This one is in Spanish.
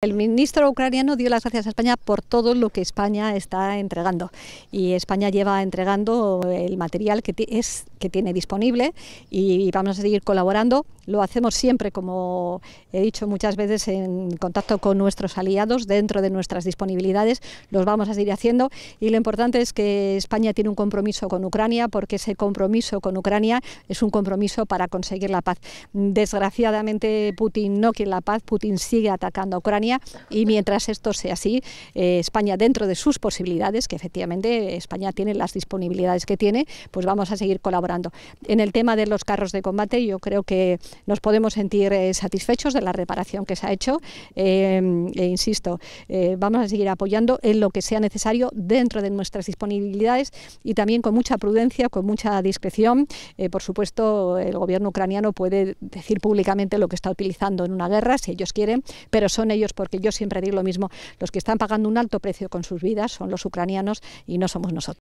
El ministro ucraniano dio las gracias a España por todo lo que España está entregando y España lleva entregando el material que, es, que tiene disponible y vamos a seguir colaborando lo hacemos siempre, como he dicho muchas veces, en contacto con nuestros aliados dentro de nuestras disponibilidades. Los vamos a seguir haciendo y lo importante es que España tiene un compromiso con Ucrania porque ese compromiso con Ucrania es un compromiso para conseguir la paz. Desgraciadamente Putin no quiere la paz, Putin sigue atacando a Ucrania y mientras esto sea así, eh, España dentro de sus posibilidades, que efectivamente España tiene las disponibilidades que tiene, pues vamos a seguir colaborando. En el tema de los carros de combate yo creo que nos podemos sentir eh, satisfechos de la reparación que se ha hecho. Eh, e insisto, eh, vamos a seguir apoyando en lo que sea necesario dentro de nuestras disponibilidades y también con mucha prudencia, con mucha discreción. por supuesto, el gobierno ucraniano puede decir públicamente lo que está utilizando en una guerra, si ellos quieren, pero son ellos, porque yo siempre digo lo mismo, los que están pagando un alto precio con sus vidas son los ucranianos y no somos nosotros.